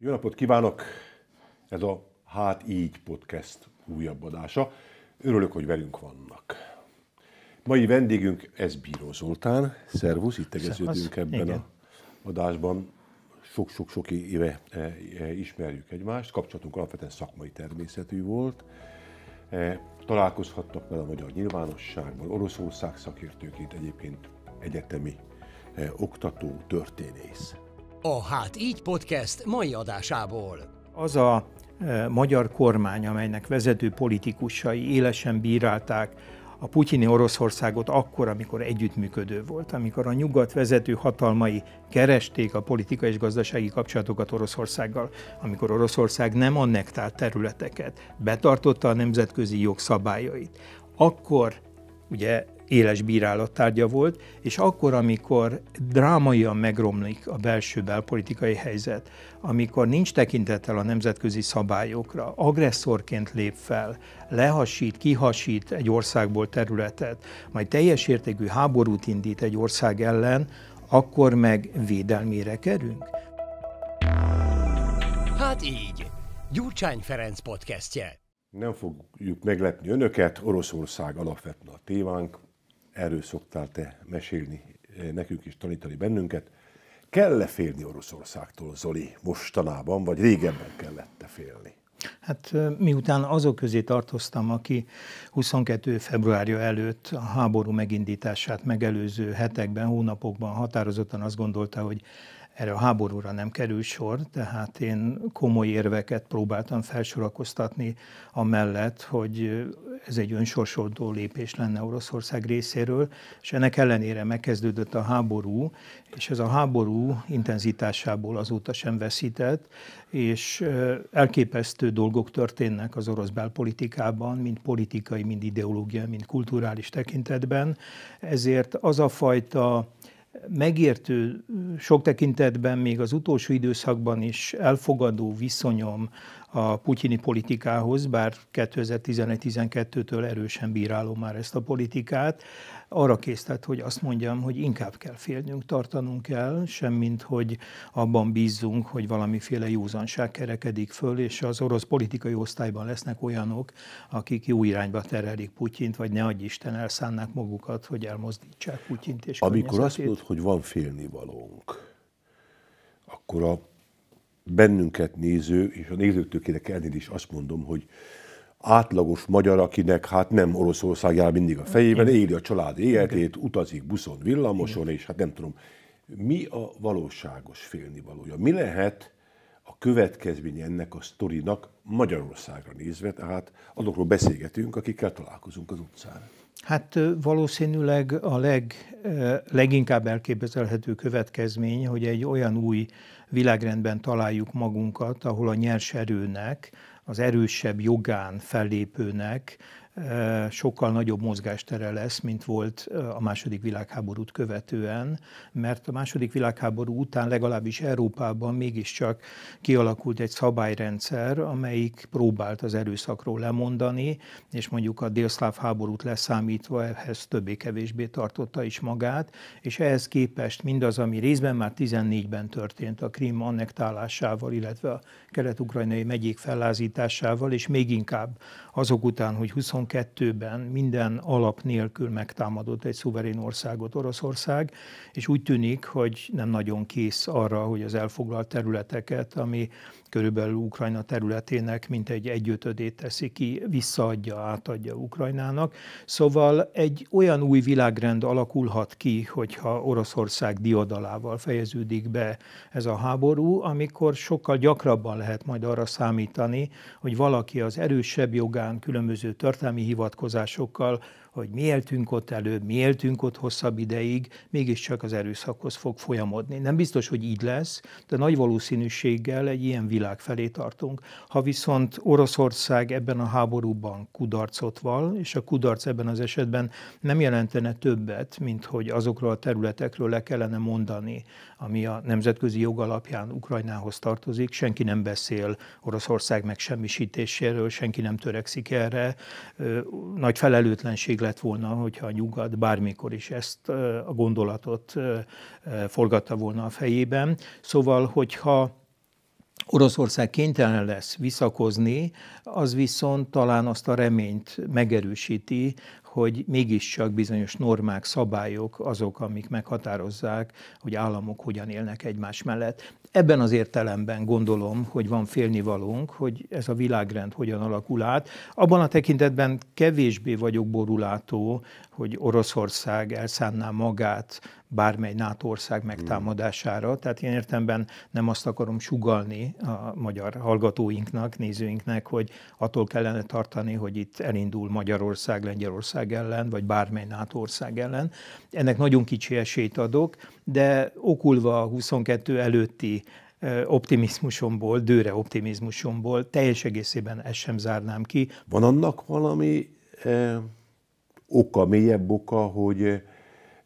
Jó napot kívánok! Ez a Hát így podcast újabb adása. Örülök, hogy velünk vannak. Mai vendégünk ez Bíró Zoltán. Szervusz, itt tegeződünk ebben Igen. a adásban. Sok-sok-sok éve e, e, ismerjük egymást. Kapcsolatunk alapvetően szakmai természetű volt. E, találkozhattak vele a magyar nyilvánosságban, Oroszország szakértőként, egyébként egyetemi oktató, történész. A Hát Így Podcast mai adásából. Az a e, magyar kormány, amelynek vezető politikusai élesen bírálták a putyini Oroszországot akkor, amikor együttműködő volt, amikor a nyugat vezető hatalmai keresték a politikai és gazdasági kapcsolatokat Oroszországgal, amikor Oroszország nem annektált területeket, betartotta a nemzetközi jog szabályait, akkor ugye éles bírálattárgya volt, és akkor, amikor drámaian megromlik a belső belpolitikai helyzet, amikor nincs tekintettel a nemzetközi szabályokra, agresszorként lép fel, lehasít, kihasít egy országból területet, majd teljes értékű háborút indít egy ország ellen, akkor meg védelmére kerünk? Hát így. Gyurcsány Ferenc podcastje. Nem fogjuk meglepni önöket, Oroszország alapvetően a témánk erről szoktál te mesélni, eh, nekünk is tanítani bennünket. Kell-e félni Oroszországtól, Zoli, mostanában, vagy régebben kellett félni? Hát eh, miután azok közé tartoztam, aki 22. februárja előtt a háború megindítását megelőző hetekben, hónapokban határozottan azt gondolta, hogy erre a háborúra nem kerül sor, tehát én komoly érveket próbáltam felsorakoztatni amellett, hogy ez egy önsorsoltó lépés lenne Oroszország részéről, és ennek ellenére megkezdődött a háború, és ez a háború intenzitásából azóta sem veszített, és elképesztő dolgok történnek az orosz belpolitikában, mind politikai, mind ideológia, mind kulturális tekintetben, ezért az a fajta megértő, sok tekintetben még az utolsó időszakban is elfogadó viszonyom a putyini politikához, bár 2011-12-től erősen bírálom már ezt a politikát, arra késztett, hogy azt mondjam, hogy inkább kell félnünk, tartanunk kell, semmint, hogy abban bízzunk, hogy valamiféle józanság kerekedik föl, és az orosz politikai osztályban lesznek olyanok, akik jó irányba terelik Putyint, vagy ne adj Isten elszánnák magukat, hogy elmozdítsák Putyint és Amikor azt mondod, hogy van félnivalónk, akkor a bennünket néző, és a kérek elnél is azt mondom, hogy átlagos magyar, akinek hát nem Oroszország jár mindig a fejében, éli a család életét, utazik buszon, villamoson, és hát nem tudom, mi a valóságos félnivalója? Mi lehet a következménye ennek a sztorinak Magyarországra nézve? Tehát azokról beszélgetünk, akikkel találkozunk az utcán. Hát valószínűleg a leg, leginkább elképzelhető következmény, hogy egy olyan új világrendben találjuk magunkat, ahol a nyers erőnek, az erősebb jogán fellépőnek sokkal nagyobb mozgástere lesz, mint volt a második világháborút követően, mert a második világháború után legalábbis Európában mégiscsak kialakult egy szabályrendszer, amelyik próbált az erőszakról lemondani, és mondjuk a délszláv háborút leszámítva ehhez többé-kevésbé tartotta is magát, és ehhez képest mindaz, ami részben már 14-ben történt a Krím annektálásával, illetve a kelet-ukrajnai megyék fellázításával, és még inkább azok után, hogy 22-ben minden alap nélkül megtámadott egy szuverén országot Oroszország, és úgy tűnik, hogy nem nagyon kész arra, hogy az elfoglalt területeket, ami körülbelül Ukrajna területének mintegy egyötödét teszi ki, visszaadja, átadja Ukrajnának. Szóval egy olyan új világrend alakulhat ki, hogyha Oroszország diadalával fejeződik be ez a háború, amikor sokkal gyakrabban lehet majd arra számítani, hogy valaki az erősebb jogán különböző történelmi hivatkozásokkal hogy mi éltünk ott előbb, mi éltünk ott hosszabb ideig, mégiscsak az erőszakhoz fog folyamodni. Nem biztos, hogy így lesz, de nagy valószínűséggel egy ilyen világ világ felé tartunk. Ha viszont Oroszország ebben a háborúban kudarcot val, és a kudarc ebben az esetben nem jelentene többet, mint hogy azokról a területekről le kellene mondani, ami a nemzetközi jog alapján Ukrajnához tartozik, senki nem beszél Oroszország megsemmisítéséről, senki nem törekszik erre. Nagy felelőtlenség lett volna, hogyha a nyugat bármikor is ezt a gondolatot forgatta volna a fejében. Szóval, hogyha Oroszország kénytelen lesz visszakozni, az viszont talán azt a reményt megerősíti, hogy mégiscsak bizonyos normák, szabályok azok, amik meghatározzák, hogy államok hogyan élnek egymás mellett. Ebben az értelemben gondolom, hogy van félnivalónk, hogy ez a világrend hogyan alakul át. Abban a tekintetben kevésbé vagyok borulátó, hogy Oroszország elszánná magát bármely NATO ország megtámadására. Hmm. Tehát én értemben nem azt akarom sugalni a magyar hallgatóinknak, nézőinknek, hogy attól kellene tartani, hogy itt elindul Magyarország Lengyelország ellen, vagy bármely NATO ország ellen. Ennek nagyon kicsi esélyt adok, de okulva a 22 előtti optimizmusomból, dőre optimizmusomból teljes egészében ezt sem zárnám ki. Van annak valami eh oka, mélyebb oka, hogy eh,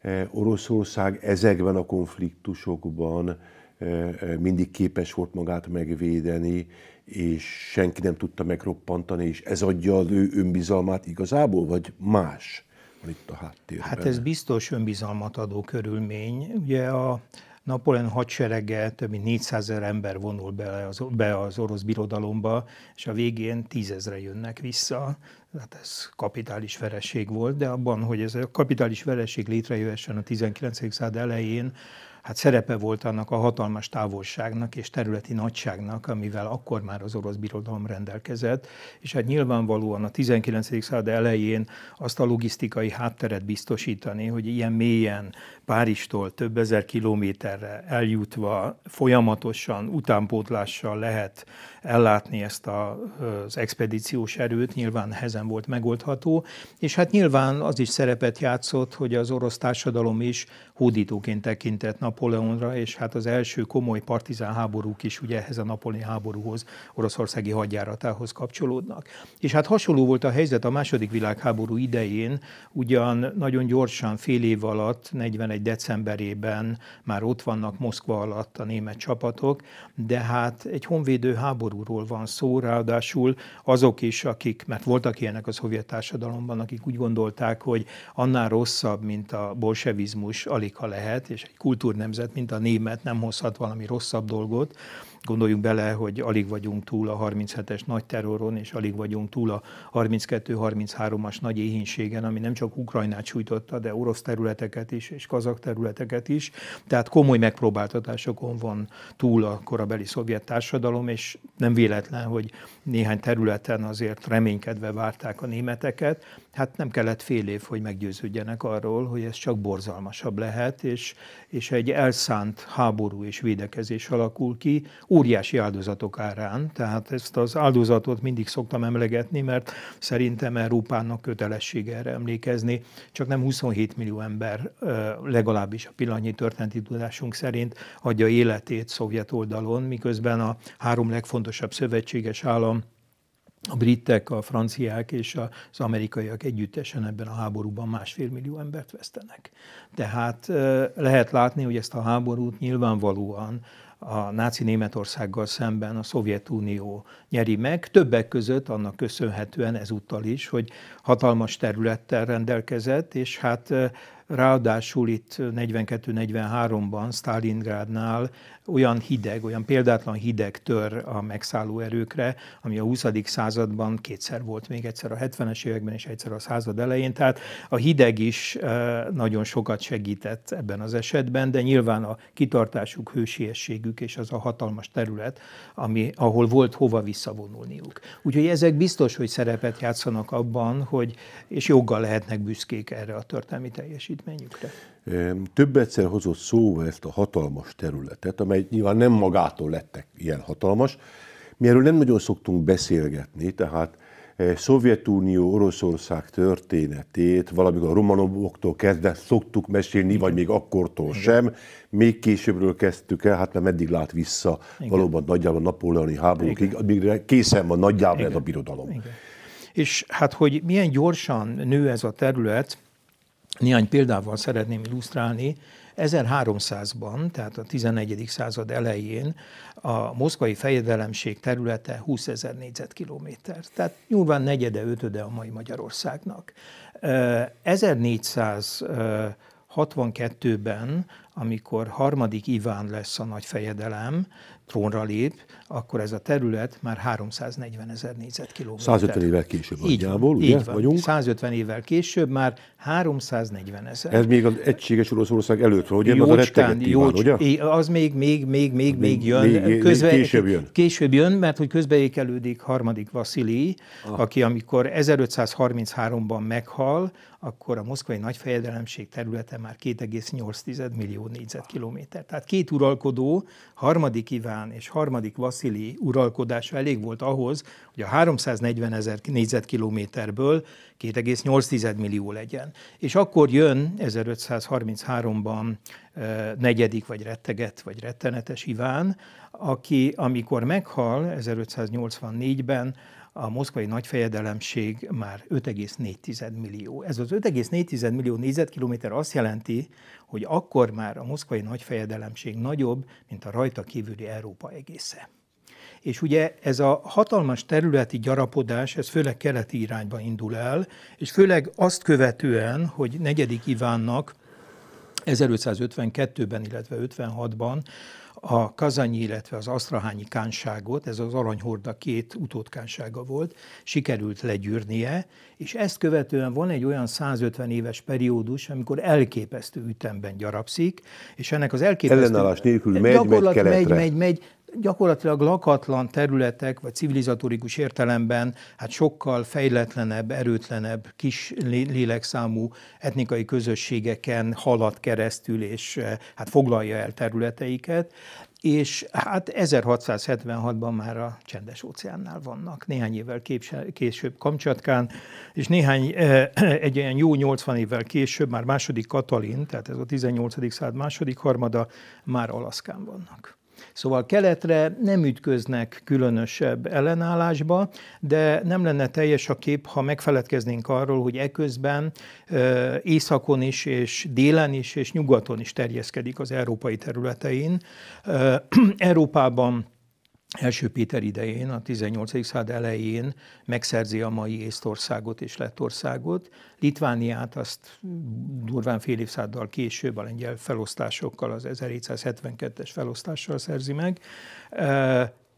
eh, Oroszország ezekben a konfliktusokban eh, mindig képes volt magát megvédeni, és senki nem tudta megroppantani, és ez adja az ő önbizalmát igazából, vagy más van itt a háttérben? Hát ez biztos önbizalmat adó körülmény. Ugye a, Napoleon hadserege több mint 400 ezer ember vonul be az, be az orosz birodalomba, és a végén tízezre jönnek vissza. Hát ez kapitális vereség volt, de abban, hogy ez a kapitális vereség létrejöhessen a 19. század elején, hát szerepe volt annak a hatalmas távolságnak és területi nagyságnak, amivel akkor már az orosz birodalom rendelkezett, és hát nyilvánvalóan a 19. század elején azt a logisztikai hátteret biztosítani, hogy ilyen mélyen Páristól több ezer kilométerre eljutva folyamatosan utánpótlással lehet ellátni ezt a, az expedíciós erőt, nyilván hezen volt megoldható, és hát nyilván az is szerepet játszott, hogy az orosz társadalom is hódítóként tekintett Napóleonra, és hát az első komoly partizán háborúk is ugye ehhez a napóleoni háborúhoz, oroszországi hadjáratához kapcsolódnak. És hát hasonló volt a helyzet a második világháború idején, ugyan nagyon gyorsan fél év alatt, 41 decemberében már ott vannak Moszkva alatt a német csapatok, de hát egy honvédő háború háborúról van szó, ráadásul azok is, akik, mert voltak ilyenek a szovjet társadalomban, akik úgy gondolták, hogy annál rosszabb, mint a bolsevizmus, alig ha lehet, és egy kultúrnemzet, mint a német nem hozhat valami rosszabb dolgot, Gondoljunk bele, hogy alig vagyunk túl a 37-es nagy terroron, és alig vagyunk túl a 32-33-as nagy éhénységen, ami nem csak Ukrajnát sújtotta, de orosz területeket is, és kazak területeket is. Tehát komoly megpróbáltatásokon van túl a korabeli szovjet társadalom, és nem véletlen, hogy néhány területen azért reménykedve várták a németeket. Hát nem kellett fél év, hogy meggyőződjenek arról, hogy ez csak borzalmasabb lehet, és, és egy elszánt háború és védekezés alakul ki, óriási áldozatok árán. Tehát ezt az áldozatot mindig szoktam emlegetni, mert szerintem Európának kötelessége erre emlékezni. Csak nem 27 millió ember, legalábbis a pillanatnyi történeti tudásunk szerint adja életét szovjet oldalon, miközben a három legfontosabb szövetséges állam a britek, a franciák és az amerikaiak együttesen ebben a háborúban másfél millió embert vesztenek. Tehát lehet látni, hogy ezt a háborút nyilvánvalóan a náci Németországgal szemben a Szovjetunió nyeri meg, többek között annak köszönhetően ezúttal is, hogy hatalmas területtel rendelkezett, és hát Ráadásul itt 42-43-ban Stalingrádnál olyan hideg, olyan példátlan hideg tör a megszálló erőkre, ami a 20. században kétszer volt, még egyszer a 70-es években és egyszer a század elején. Tehát a hideg is eh, nagyon sokat segített ebben az esetben, de nyilván a kitartásuk, hősiességük és az a hatalmas terület, ami, ahol volt hova visszavonulniuk. Úgyhogy ezek biztos, hogy szerepet játszanak abban, hogy, és joggal lehetnek büszkék erre a történelmi teljesítményre teljesítményükre? Több egyszer hozott szóba ezt a hatalmas területet, amely nyilván nem magától lettek ilyen hatalmas. Mi erről nem nagyon szoktunk beszélgetni, tehát Szovjetunió, Oroszország történetét, valamikor a romanoktól kezdve szoktuk mesélni, vagy még akkortól Igen. sem. Még későbbről kezdtük el, hát mert meddig lát vissza Igen. valóban nagyjából a napóleoni háborúkig, amíg készen van nagyjából Igen. ez a birodalom. Igen. És hát, hogy milyen gyorsan nő ez a terület, néhány példával szeretném illusztrálni, 1300-ban, tehát a 11. század elején a moszkvai fejedelemség területe 20 ezer négyzetkilométer, tehát nyilván negyede, ötöde a mai Magyarországnak. 1462-ben, amikor harmadik Iván lesz a nagy fejedelem, trónra lép, akkor ez a terület már 340 ezer négyzetkilométer. 150 évvel később így, van, ugye? Így van. Vagyunk? 150 évvel később már 340 ezer. Ez még az egységes Oroszország előtt van, ugye? Jócskán, az, jócs, ugye? az még, még, még, még, még jön. Még, közbe, még később jön. Később jön, mert hogy közbeékelődik harmadik Vasili, ah. aki amikor 1533-ban meghal, akkor a moszkvai nagyfejedelemség területe már 2,8 millió négyzetkilométer. Tehát két uralkodó, harmadik Iván és harmadik Vasili Vasszili uralkodása elég volt ahhoz, hogy a 340 ezer négyzetkilométerből 2,8 millió legyen. És akkor jön 1533-ban negyedik, vagy retteget, vagy rettenetes Iván, aki amikor meghal 1584-ben, a moszkvai nagyfejedelemség már 5,4 millió. Ez az 5,4 millió négyzetkilométer azt jelenti, hogy akkor már a moszkvai nagyfejedelemség nagyobb, mint a rajta kívüli Európa egésze. És ugye ez a hatalmas területi gyarapodás, ez főleg keleti irányba indul el, és főleg azt követően, hogy negyedik Ivánnak 1552-ben, illetve 56-ban a kazanyi, illetve az asztrahányi kánságot, ez az aranyhorda két utódkánsága volt, sikerült legyűrnie, és ezt követően van egy olyan 150 éves periódus, amikor elképesztő ütemben gyarapszik, és ennek az elképesztő... Ellenállás nélkül megy, megy keletre. Megy, megy, megy, gyakorlatilag lakatlan területek, vagy civilizatórikus értelemben hát sokkal fejletlenebb, erőtlenebb, kis lélekszámú etnikai közösségeken halad keresztül, és eh, hát foglalja el területeiket és hát 1676-ban már a csendes óceánnál vannak, néhány évvel később Kamcsatkán, és néhány, eh, egy olyan jó 80 évvel később már második Katalin, tehát ez a 18. század második harmada, már Alaszkán vannak. Szóval keletre nem ütköznek különösebb ellenállásba, de nem lenne teljes a kép, ha megfeledkeznénk arról, hogy eközben északon is, és délen is, és nyugaton is terjeszkedik az európai területein. Európában első Péter idején, a 18. század elején megszerzi a mai Észtországot és Lettországot. Litvániát azt durván fél évszáddal később, a lengyel felosztásokkal, az 1772-es felosztással szerzi meg.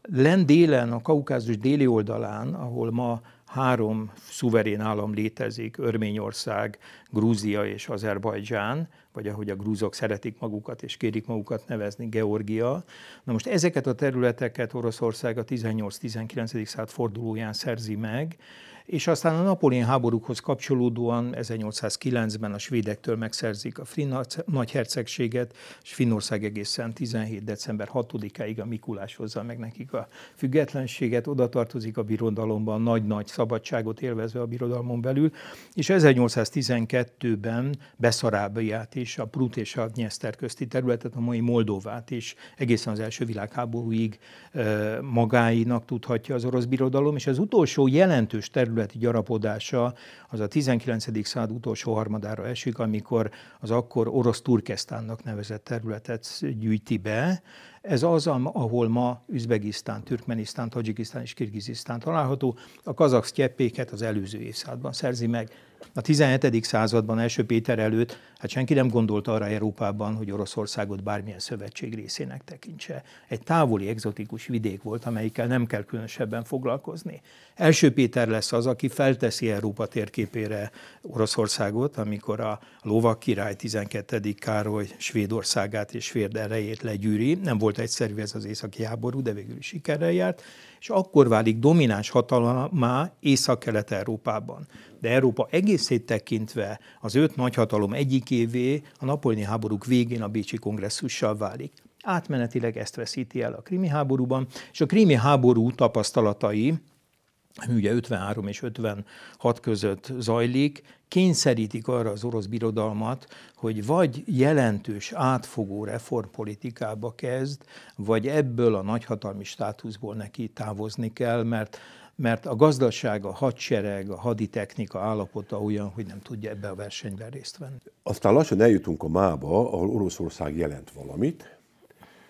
Len délen, a kaukázus déli oldalán, ahol ma három szuverén állam létezik, Örményország, Grúzia és Azerbajdzsán, vagy ahogy a grúzok szeretik magukat és kérik magukat nevezni, Georgia. Na most ezeket a területeket Oroszország a 18-19. század fordulóján szerzi meg, és aztán a napolén háborúkhoz kapcsolódóan 1809-ben a svédektől megszerzik a Frin nagyhercegséget, és Finnország egészen 17. december 6-áig a Mikulás hozza meg nekik a függetlenséget, oda tartozik a birodalomban, nagy-nagy szabadságot élvezve a birodalmon belül, és 1812-ben Beszarábiát is, a Prut és a Nyeszter közti területet, a mai Moldovát is egészen az első világháborúig magáinak tudhatja az orosz birodalom, és az utolsó jelentős terület, területi gyarapodása az a 19. század utolsó harmadára esik, amikor az akkor orosz Turkestánnak nevezett területet gyűjti be, ez az, ahol ma Üzbegisztán, Türkmenisztán, Tajikisztán és Kirgizisztán található. A kazak sztyeppéket az előző évszázadban szerzi meg. A 17. században, első Péter előtt, hát senki nem gondolta arra Európában, hogy Oroszországot bármilyen szövetség részének tekintse. Egy távoli, egzotikus vidék volt, amelyikkel nem kell különösebben foglalkozni. Első Péter lesz az, aki felteszi Európa térképére Oroszországot, amikor a lovak király 12. Károly Svédországát és svéd erejét legyűri. Nem volt volt egyszerű ez az északi háború, de végül is sikerrel járt, és akkor válik domináns hatalmá Észak-Kelet-Európában. De Európa egészét tekintve az öt nagyhatalom egyikévé a napolni háborúk végén a Bécsi kongresszussal válik átmenetileg ezt veszíti el a krimi háborúban, és a krimi háború tapasztalatai ami ugye 53 és 56 között zajlik, kényszerítik arra az orosz birodalmat, hogy vagy jelentős átfogó reformpolitikába kezd, vagy ebből a nagyhatalmi státuszból neki távozni kell, mert mert a gazdaság, a hadsereg, a haditechnika állapota olyan, hogy nem tudja ebbe a versenyben részt venni. Aztán lassan eljutunk a mába, ahol Oroszország jelent valamit,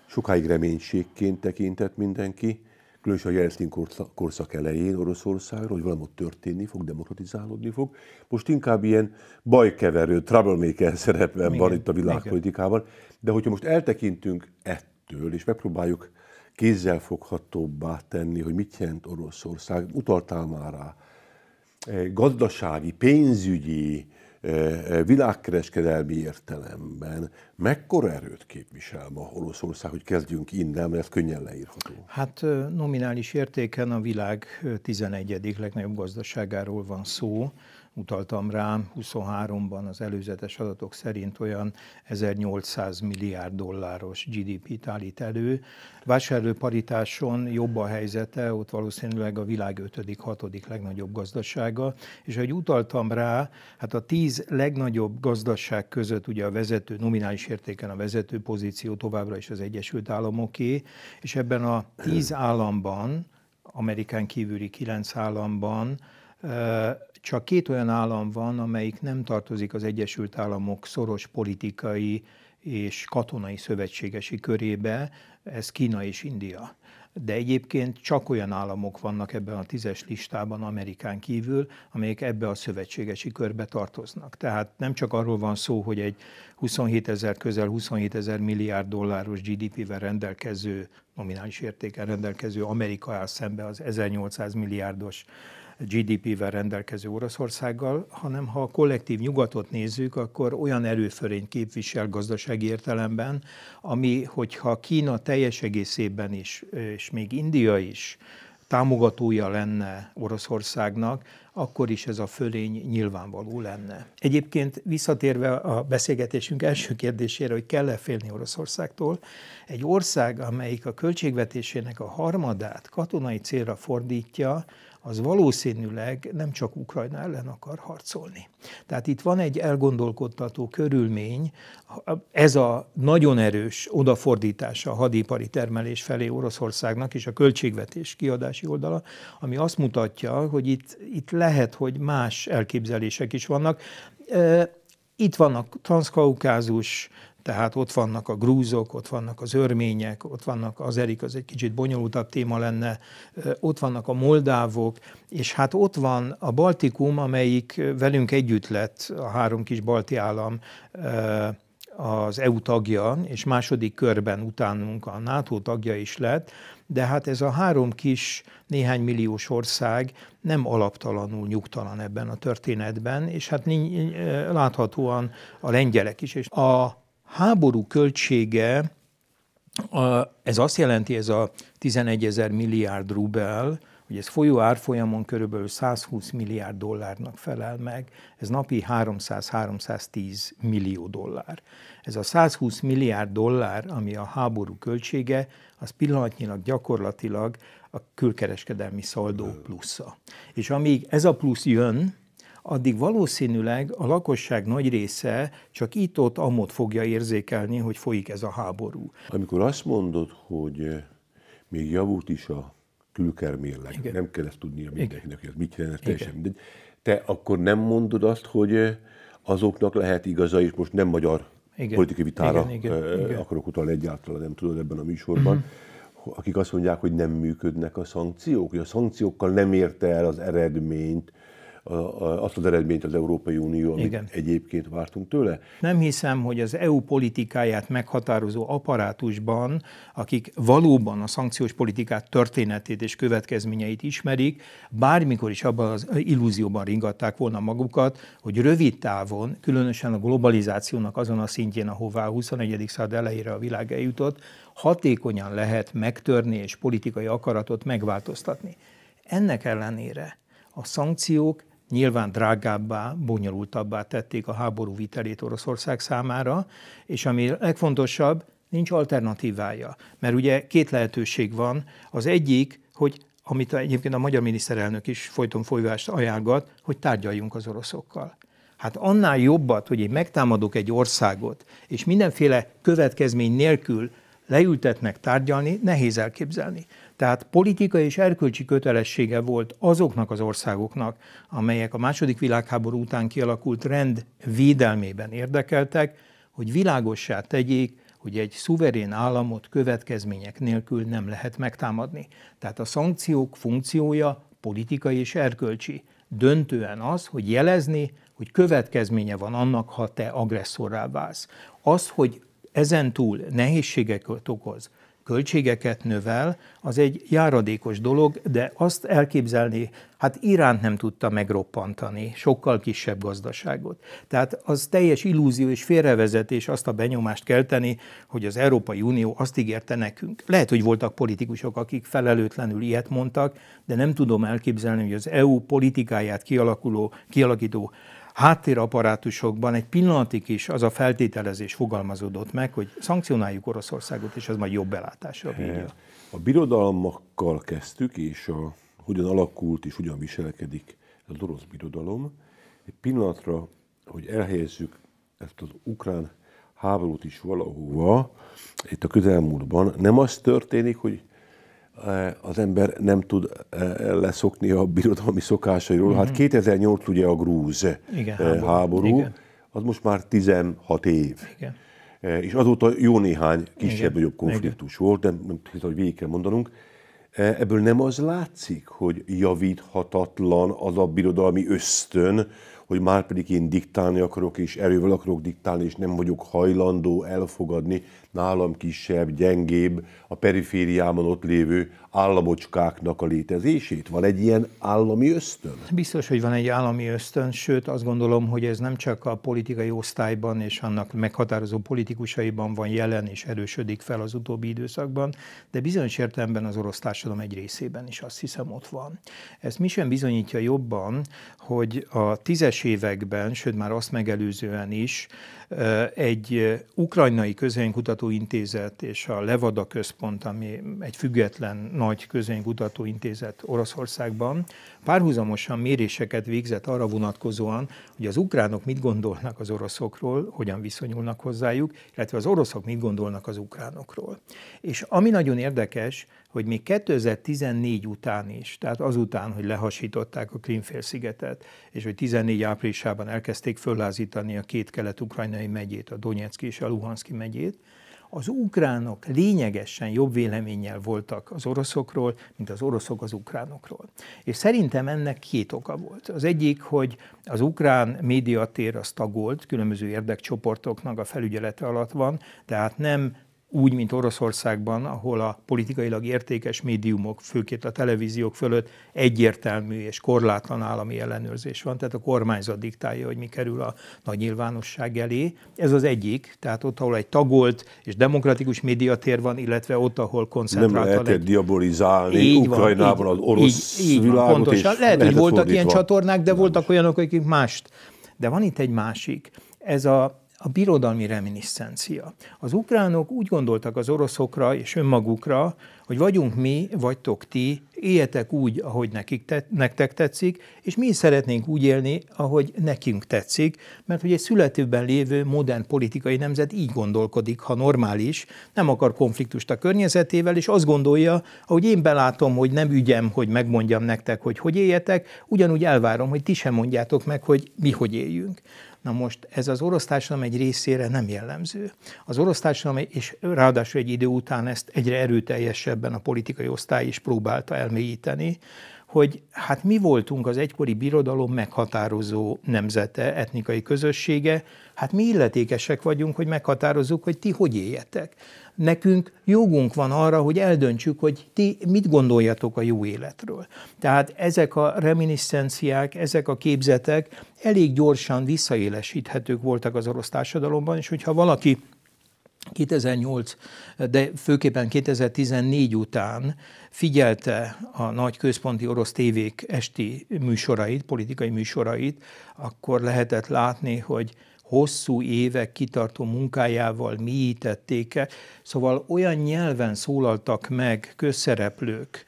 sokáig reménységként tekintett mindenki, különösen a Jelcin korszak elején Oroszországról, hogy valami történni fog, demokratizálódni fog. Most inkább ilyen bajkeverő, troublemaker szerepben van itt a világpolitikában. De hogyha most eltekintünk ettől, és megpróbáljuk kézzelfoghatóbbá tenni, hogy mit jelent Oroszország, utaltál már rá, eh, gazdasági, pénzügyi, világkereskedelmi értelemben mekkora erőt képvisel ma Oroszország, hogy kezdjünk innen, mert ez könnyen leírható? Hát nominális értéken a világ 11. legnagyobb gazdaságáról van szó, utaltam rá, 23-ban az előzetes adatok szerint olyan 1800 milliárd dolláros GDP-t állít elő. Vásárlóparitáson jobb a helyzete, ott valószínűleg a világ 5.-6. legnagyobb gazdasága, és ahogy utaltam rá, hát a 10 legnagyobb gazdaság között ugye a vezető, nominális értéken a vezető pozíció továbbra is az Egyesült Államoké, és ebben a 10 államban, Amerikán kívüli 9 államban csak két olyan állam van, amelyik nem tartozik az Egyesült Államok szoros politikai és katonai szövetségesi körébe, ez Kína és India. De egyébként csak olyan államok vannak ebben a tízes listában Amerikán kívül, amelyek ebbe a szövetségesi körbe tartoznak. Tehát nem csak arról van szó, hogy egy 27 ezer, közel 27 ezer milliárd dolláros GDP-vel rendelkező, nominális értéken rendelkező Amerika áll szembe az 1800 milliárdos GDP-vel rendelkező Oroszországgal, hanem ha a kollektív nyugatot nézzük, akkor olyan erőfölényt képvisel gazdasági értelemben, ami, hogyha Kína teljes egészében is, és még India is támogatója lenne Oroszországnak, akkor is ez a fölény nyilvánvaló lenne. Egyébként visszatérve a beszélgetésünk első kérdésére, hogy kell-e félni Oroszországtól, egy ország, amelyik a költségvetésének a harmadát katonai célra fordítja, az valószínűleg nem csak Ukrajna ellen akar harcolni. Tehát itt van egy elgondolkodtató körülmény, ez a nagyon erős odafordítása a hadipari termelés felé Oroszországnak és a költségvetés kiadási oldala, ami azt mutatja, hogy itt, itt lehet, hogy más elképzelések is vannak. Itt vannak Transzkaukázus, tehát ott vannak a grúzok, ott vannak az örmények, ott vannak az erik, az egy kicsit bonyolultabb téma lenne, ott vannak a moldávok, és hát ott van a Baltikum, amelyik velünk együtt lett a három kis balti állam az EU tagja, és második körben utánunk a NATO tagja is lett, de hát ez a három kis, néhány milliós ország nem alaptalanul nyugtalan ebben a történetben, és hát láthatóan a lengyelek is, és a háború költsége, ez azt jelenti, ez a 11 ezer milliárd rubel, hogy ez folyó árfolyamon körülbelül 120 milliárd dollárnak felel meg, ez napi 300-310 millió dollár. Ez a 120 milliárd dollár, ami a háború költsége, az pillanatnyilag gyakorlatilag a külkereskedelmi szaldó plusza. És amíg ez a plusz jön, addig valószínűleg a lakosság nagy része csak itt-ott amott fogja érzékelni, hogy folyik ez a háború. Amikor azt mondod, hogy eh, még javult is a külkermérleg, Igen. nem kell ezt tudnia mindenkinek, hogy ez mit jelent, teljesen mindegy. Te akkor nem mondod azt, hogy eh, azoknak lehet igaza, és most nem magyar igen. politikai vitára igen, igen, eh, igen. akarok utalni egyáltalán, nem tudod ebben a műsorban, uh-huh. akik azt mondják, hogy nem működnek a szankciók, hogy a szankciókkal nem érte el az eredményt, a, azt az eredményt az Európai Unió, amit Igen. egyébként vártunk tőle? Nem hiszem, hogy az EU politikáját meghatározó aparátusban, akik valóban a szankciós politikát történetét és következményeit ismerik, bármikor is abban az illúzióban ringatták volna magukat, hogy rövid távon, különösen a globalizációnak azon a szintjén, ahová a 21. század elejére a világ eljutott, hatékonyan lehet megtörni és politikai akaratot megváltoztatni. Ennek ellenére a szankciók nyilván drágábbá, bonyolultabbá tették a háború vitelét Oroszország számára, és ami legfontosabb, nincs alternatívája. Mert ugye két lehetőség van. Az egyik, hogy amit egyébként a magyar miniszterelnök is folyton folyvást ajánlgat, hogy tárgyaljunk az oroszokkal. Hát annál jobbat, hogy én megtámadok egy országot, és mindenféle következmény nélkül leültetnek tárgyalni, nehéz elképzelni. Tehát politikai és erkölcsi kötelessége volt azoknak az országoknak, amelyek a második világháború után kialakult rend védelmében érdekeltek, hogy világossá tegyék, hogy egy szuverén államot következmények nélkül nem lehet megtámadni. Tehát a szankciók funkciója politikai és erkölcsi. Döntően az, hogy jelezni, hogy következménye van annak, ha te agresszorrá válsz. Az, hogy ezen túl nehézségeket okoz, költségeket növel, az egy járadékos dolog, de azt elképzelni, hát Iránt nem tudta megroppantani, sokkal kisebb gazdaságot. Tehát az teljes illúzió és félrevezetés azt a benyomást kelteni, hogy az Európai Unió azt ígérte nekünk. Lehet, hogy voltak politikusok, akik felelőtlenül ilyet mondtak, de nem tudom elképzelni, hogy az EU politikáját kialakuló, kialakító háttérapparátusokban egy pillanatig is az a feltételezés fogalmazódott meg, hogy szankcionáljuk Oroszországot, és az majd jobb belátásra bírja. Hát, a birodalmakkal kezdtük, és a, hogyan alakult és hogyan viselkedik az orosz birodalom. Egy pillanatra, hogy elhelyezzük ezt az ukrán háborút is valahova, itt a közelmúltban, nem az történik, hogy Eh, az ember nem tud eh, leszokni a birodalmi szokásairól. Mm-hmm. Hát 2008 mhm. ugye a grúz Igen, eh, háború, háború Igen. az most már 16 év. Igen. És azóta jó néhány kisebb-nagyobb konfliktus Igen. volt, de nem hiszem, hogy végig kell mondanunk. Ebből nem az látszik, hogy javíthatatlan az a birodalmi ösztön, hogy már pedig én diktálni akarok, és erővel akarok diktálni, és nem vagyok hajlandó elfogadni nálam kisebb, gyengébb, a perifériámon ott lévő államocskáknak a létezését? Van egy ilyen állami ösztön? Biztos, hogy van egy állami ösztön, sőt azt gondolom, hogy ez nem csak a politikai osztályban és annak meghatározó politikusaiban van jelen és erősödik fel az utóbbi időszakban, de bizonyos értelemben az orosz társadalom egy részében is azt hiszem ott van. Ezt mi sem bizonyítja jobban, hogy a tízes években, sőt már azt megelőzően is, egy ukrajnai közönkutató Kutatóintézet és a Levada Központ, ami egy független nagy kutatóintézet Oroszországban, párhuzamosan méréseket végzett arra vonatkozóan, hogy az ukránok mit gondolnak az oroszokról, hogyan viszonyulnak hozzájuk, illetve az oroszok mit gondolnak az ukránokról. És ami nagyon érdekes, hogy még 2014 után is, tehát azután, hogy lehasították a Krimfélszigetet, és hogy 14 áprilisában elkezdték föllázítani a két kelet-ukrajnai megyét, a Donetszki és a Luhanszki megyét, az ukránok lényegesen jobb véleménnyel voltak az oroszokról, mint az oroszok az ukránokról. És szerintem ennek két oka volt. Az egyik, hogy az ukrán médiatér az tagolt, különböző érdekcsoportoknak a felügyelete alatt van, tehát nem úgy, mint Oroszországban, ahol a politikailag értékes médiumok, főként a televíziók fölött egyértelmű és korlátlan állami ellenőrzés van, tehát a kormányzat diktálja, hogy mi kerül a nagy nyilvánosság elé. Ez az egyik, tehát ott, ahol egy tagolt és demokratikus médiatér van, illetve ott, ahol koncentrálta. Nem lehetett egy... diabolizálni így Ukrajnában van, így, az orosz így, így világot. Van, pontosan. És Lehet, hogy voltak ilyen ilyen csatornák, de Nem voltak is. olyanok, akik mást. De van itt egy másik. Ez a a birodalmi reminiszencia. Az ukránok úgy gondoltak az oroszokra és önmagukra, hogy vagyunk mi, vagytok ti, éljetek úgy, ahogy nekik te, nektek tetszik, és mi szeretnénk úgy élni, ahogy nekünk tetszik, mert hogy egy születőben lévő modern politikai nemzet így gondolkodik, ha normális, nem akar konfliktust a környezetével, és azt gondolja, ahogy én belátom, hogy nem ügyem, hogy megmondjam nektek, hogy hogy éljetek, ugyanúgy elvárom, hogy ti sem mondjátok meg, hogy mi hogy éljünk. Na most ez az orosz társadalom egy részére nem jellemző. Az orosz társadalom, és ráadásul egy idő után ezt egyre erőteljesebben a politikai osztály is próbálta elmélyíteni, hogy hát mi voltunk az egykori birodalom meghatározó nemzete, etnikai közössége, hát mi illetékesek vagyunk, hogy meghatározzuk, hogy ti hogy éljetek. Nekünk jogunk van arra, hogy eldöntsük, hogy ti mit gondoljatok a jó életről. Tehát ezek a reminiszenciák, ezek a képzetek elég gyorsan visszaélesíthetők voltak az orosz társadalomban, és hogyha valaki 2008, de főképpen 2014 után figyelte a nagy központi orosz tévék esti műsorait, politikai műsorait, akkor lehetett látni, hogy hosszú évek kitartó munkájával mélyítették -e. Szóval olyan nyelven szólaltak meg közszereplők,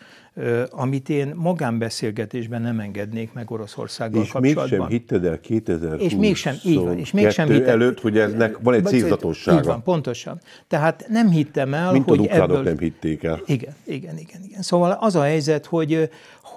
amit én magánbeszélgetésben nem engednék meg Oroszországgal és kapcsolatban. És mégsem hitted el 2020 És mégsem, így van, és mégsem hitted, előtt, hogy eznek van egy célzatossága. Így van, pontosan. Tehát nem hittem el, Mint hogy a ebből... nem hitték el. Igen, igen, igen, igen. Szóval az a helyzet, hogy,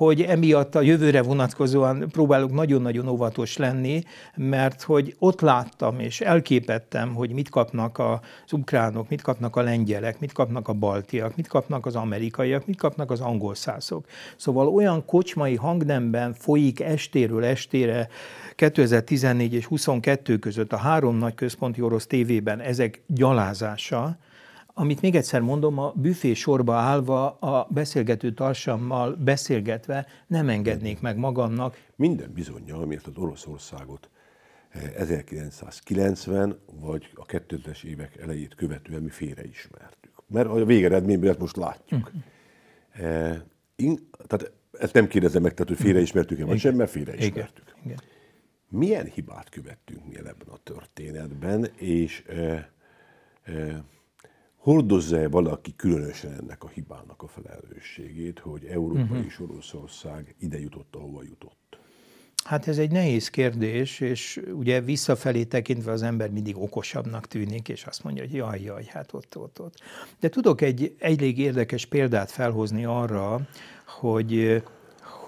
hogy emiatt a jövőre vonatkozóan próbálok nagyon-nagyon óvatos lenni, mert hogy ott láttam és elképettem, hogy mit kapnak az ukránok, mit kapnak a lengyelek, mit kapnak a baltiak, mit kapnak az amerikaiak, mit kapnak az angol szászok. Szóval olyan kocsmai hangnemben folyik estéről estére 2014 és 22 között a három nagy központi orosz tévében ezek gyalázása, amit még egyszer mondom, a büfé sorba állva, a beszélgető társammal beszélgetve nem engednék meg magamnak. Minden bizonyja amiért az Oroszországot 1990 eh, vagy a 2000-es évek elejét követően mi félreismertük. Mert a végeredményben ezt most látjuk. Én, mhm. eh, tehát ezt nem kérdezem meg, tehát hogy mhm. félreismertük-e vagy sem, mert félreismertük. Igen. Igen. Milyen hibát követtünk mi ebben a történetben, és e, e, hordozza -e valaki különösen ennek a hibának a felelősségét, hogy Európa uh-huh. és Oroszország ide jutott, ahova jutott? Hát ez egy nehéz kérdés, és ugye visszafelé tekintve az ember mindig okosabbnak tűnik, és azt mondja, hogy jaj, jaj, hát ott, ott, ott. De tudok egy elég érdekes példát felhozni arra, hogy,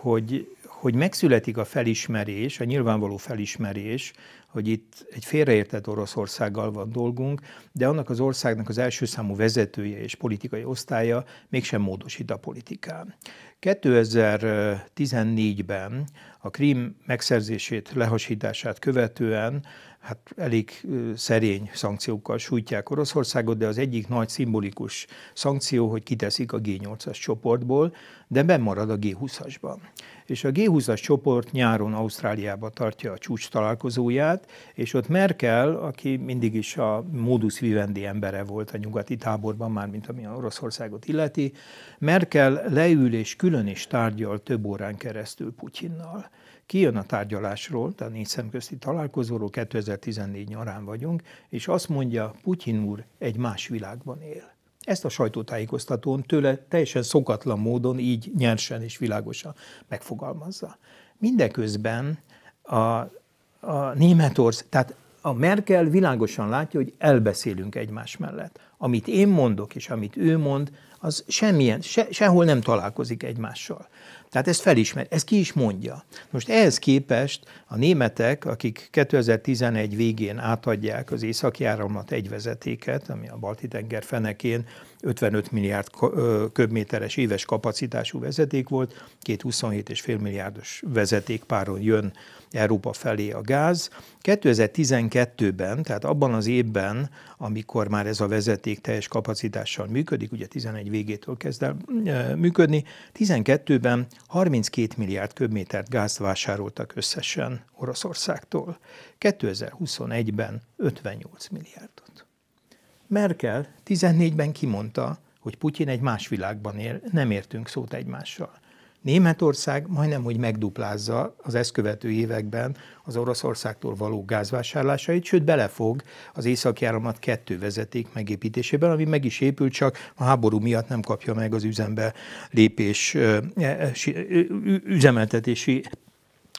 hogy, hogy megszületik a felismerés, a nyilvánvaló felismerés, hogy itt egy félreértett Oroszországgal van dolgunk, de annak az országnak az első számú vezetője és politikai osztálya mégsem módosít a politikán. 2014-ben a Krím megszerzését, lehasítását követően hát elég szerény szankciókkal sújtják Oroszországot, de az egyik nagy szimbolikus szankció, hogy kiteszik a G8-as csoportból, de bemarad a G20-asban. És a G20-as csoport nyáron Ausztráliába tartja a csúcs találkozóját, és ott Merkel, aki mindig is a modus vivendi embere volt a nyugati táborban, már mint ami a Oroszországot illeti, Merkel leül és külön is tárgyal több órán keresztül Putyinnal kijön a tárgyalásról, tehát négy szemközti találkozóról, 2014 nyarán vagyunk, és azt mondja, Putyin úr egy más világban él. Ezt a sajtótájékoztatón tőle teljesen szokatlan módon így nyersen és világosan megfogalmazza. Mindeközben a, a Németország, tehát a Merkel világosan látja, hogy elbeszélünk egymás mellett. Amit én mondok és amit ő mond, az semmilyen, se, sehol nem találkozik egymással. Tehát ezt felismer, ez ki is mondja. Most ehhez képest a németek, akik 2011 végén átadják az északi áramlat egyvezetéket, ami a Balti-tenger fenekén 55 milliárd köbméteres éves kapacitású vezeték volt, két 27,5 milliárdos vezetékpáron jön Európa felé a gáz. 2012-ben, tehát abban az évben, amikor már ez a vezeték teljes kapacitással működik, ugye 11 végétől kezd el e, működni, 12-ben 32 milliárd köbmétert gázt vásároltak összesen Oroszországtól. 2021-ben 58 milliárdot. Merkel 14-ben kimondta, hogy Putyin egy más világban él, nem értünk szót egymással. Németország majdnem, úgy megduplázza az ezt követő években az Oroszországtól való gázvásárlásait, sőt belefog az északi áramlat kettő vezeték megépítésében, ami meg is épül, csak a háború miatt nem kapja meg az üzembe lépés, e, e, üzemeltetési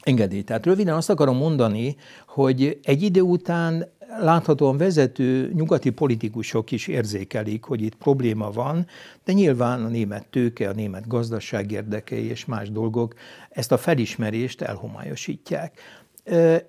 engedélyt. Tehát röviden azt akarom mondani, hogy egy idő után láthatóan vezető nyugati politikusok is érzékelik, hogy itt probléma van, de nyilván a német tőke, a német gazdaság érdekei és más dolgok ezt a felismerést elhomályosítják.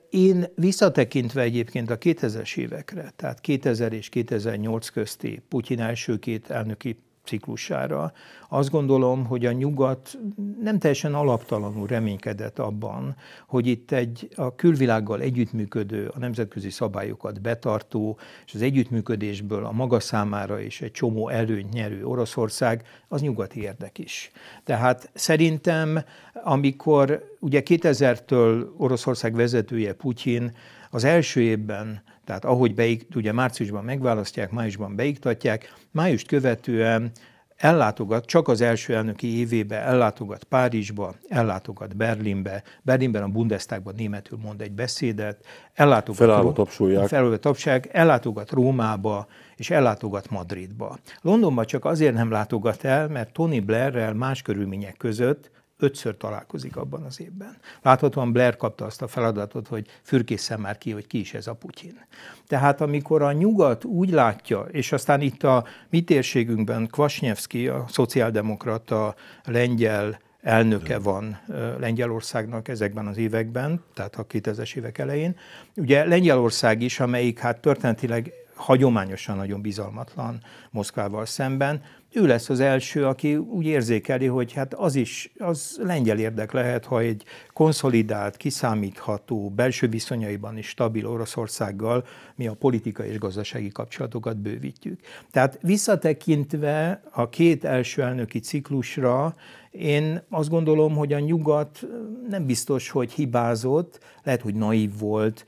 Én visszatekintve egyébként a 2000-es évekre, tehát 2000 és 2008 közti Putyin első két elnöki ciklusára. Azt gondolom, hogy a nyugat nem teljesen alaptalanul reménykedett abban, hogy itt egy a külvilággal együttműködő, a nemzetközi szabályokat betartó, és az együttműködésből a maga számára is egy csomó előnyt nyerő Oroszország, az nyugati érdek is. Tehát szerintem, amikor ugye 2000-től Oroszország vezetője Putyin az első évben tehát ahogy beik, ugye márciusban megválasztják, májusban beiktatják, májust követően ellátogat, csak az első elnöki évébe ellátogat Párizsba, ellátogat Berlinbe, Berlinben a Bundestagban németül mond egy beszédet, ellátogat, felállva tapsolják. Felállva ellátogat Rómába, és ellátogat Madridba. Londonba csak azért nem látogat el, mert Tony Blairrel más körülmények között ötször találkozik abban az évben. Láthatóan Blair kapta azt a feladatot, hogy fürkészen már ki, hogy ki is ez a Putyin. Tehát amikor a nyugat úgy látja, és aztán itt a mi térségünkben Kvasnyevski, a szociáldemokrata lengyel elnöke van Lengyelországnak ezekben az években, tehát a 2000-es évek elején. Ugye Lengyelország is, amelyik hát történetileg hagyományosan nagyon bizalmatlan Moszkvával szemben, ő lesz az első, aki úgy érzékeli, hogy hát az is, az lengyel érdek lehet, ha egy konszolidált, kiszámítható, belső viszonyaiban is stabil Oroszországgal mi a politika és gazdasági kapcsolatokat bővítjük. Tehát visszatekintve a két első elnöki ciklusra, én azt gondolom, hogy a nyugat nem biztos, hogy hibázott, lehet, hogy naív volt,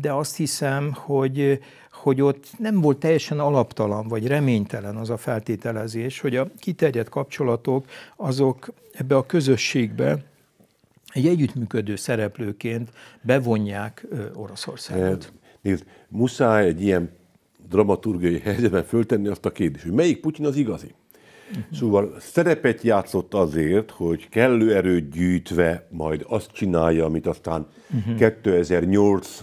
de azt hiszem, hogy hogy ott nem volt teljesen alaptalan vagy reménytelen az a feltételezés, hogy a kiterjedt kapcsolatok azok ebbe a közösségbe, egy együttműködő szereplőként bevonják Oroszországot. Eh, nézd, muszáj egy ilyen dramaturgiai helyzetben föltenni azt a kérdést, hogy melyik Putyin az igazi? Uh-huh. Szóval szerepet játszott azért, hogy kellő erőt gyűjtve majd azt csinálja, amit aztán uh-huh. Mhm. 2008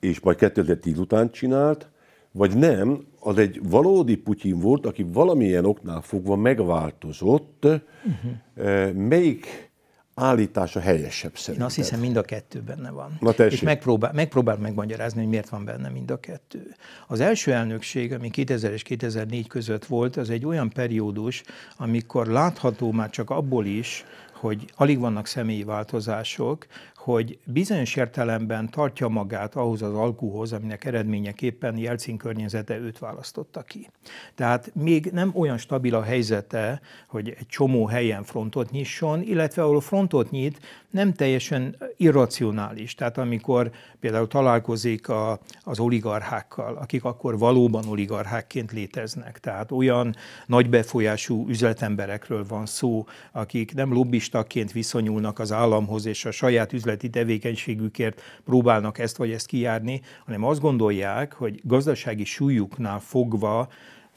és majd 2010 után csinált, vagy nem, az egy valódi Putyin volt, aki valamilyen oknál fogva megváltozott, uh-huh. melyik állítása helyesebb szerintem? Na azt hiszem mind a kettő benne van. Na És megpróbál, megpróbál megmagyarázni, hogy miért van benne mind a kettő. Az első elnökség, ami 2000 és 2004 között volt, az egy olyan periódus, amikor látható már csak abból is, hogy alig vannak személyi változások, hogy bizonyos értelemben tartja magát ahhoz az alkuhoz, aminek eredményeképpen Jelcin környezete őt választotta ki. Tehát még nem olyan stabil a helyzete, hogy egy csomó helyen frontot nyisson, illetve ahol frontot nyit, nem teljesen irracionális. Tehát amikor például találkozik a, az oligarchákkal, akik akkor valóban oligarchákként léteznek, tehát olyan nagy befolyású üzletemberekről van szó, akik nem lobbistaként viszonyulnak az államhoz, és a saját üzleti tevékenységükért próbálnak ezt vagy ezt kijárni, hanem azt gondolják, hogy gazdasági súlyuknál fogva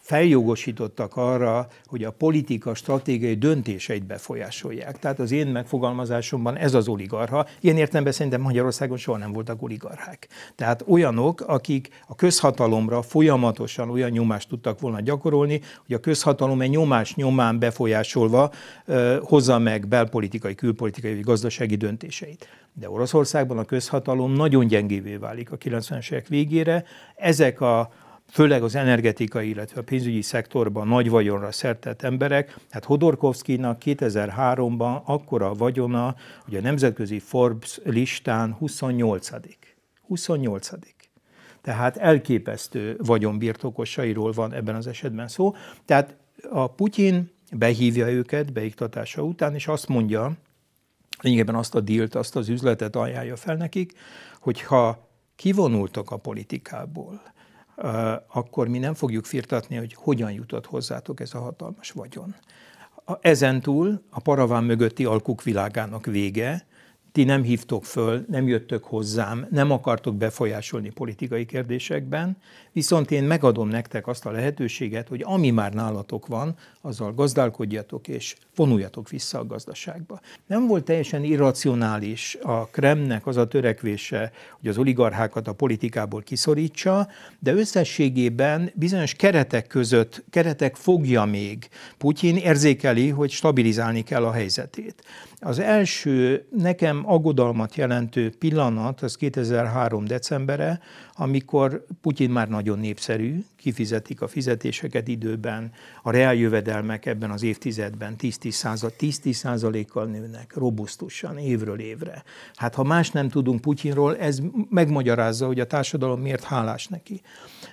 feljogosítottak arra, hogy a politika stratégiai döntéseit befolyásolják. Tehát az én megfogalmazásomban ez az oligarha. Ilyen értelemben szerintem Magyarországon soha nem voltak oligarchák. Tehát olyanok, akik a közhatalomra folyamatosan olyan nyomást tudtak volna gyakorolni, hogy a közhatalom egy nyomás nyomán befolyásolva ö, hozza meg belpolitikai, külpolitikai vagy gazdasági döntéseit. De Oroszországban a közhatalom nagyon gyengévé válik a 90-es évek végére. Ezek a főleg az energetikai, illetve a pénzügyi szektorban nagy vagyonra szertett emberek. Hát Hodorkovszkinak 2003-ban akkora vagyona, hogy a nemzetközi Forbes listán 28 28 Tehát elképesztő vagyonbirtokosairól van ebben az esetben szó. Tehát a Putyin behívja őket beiktatása után, és azt mondja, lényegében azt a dílt, azt az üzletet ajánlja fel nekik, hogy ha kivonultok a politikából, akkor mi nem fogjuk firtatni, hogy hogyan jutott hozzátok ez a hatalmas vagyon. Ezentúl a paraván mögötti alkuk világának vége, ti nem hívtok föl, nem jöttök hozzám, nem akartok befolyásolni politikai kérdésekben, Viszont én megadom nektek azt a lehetőséget, hogy ami már nálatok van, azzal gazdálkodjatok és vonuljatok vissza a gazdaságba. Nem volt teljesen irracionális a Kremnek az a törekvése, hogy az oligarchákat a politikából kiszorítsa, de összességében bizonyos keretek között, keretek fogja még. Putyin érzékeli, hogy stabilizálni kell a helyzetét. Az első nekem aggodalmat jelentő pillanat az 2003. decembere, amikor Putyin már nagy nagyon népszerű, kifizetik a fizetéseket időben, a reáljövedelmek ebben az évtizedben 10-10 százalékkal nőnek, robusztusan, évről évre. Hát ha más nem tudunk Putyinról, ez megmagyarázza, hogy a társadalom miért hálás neki.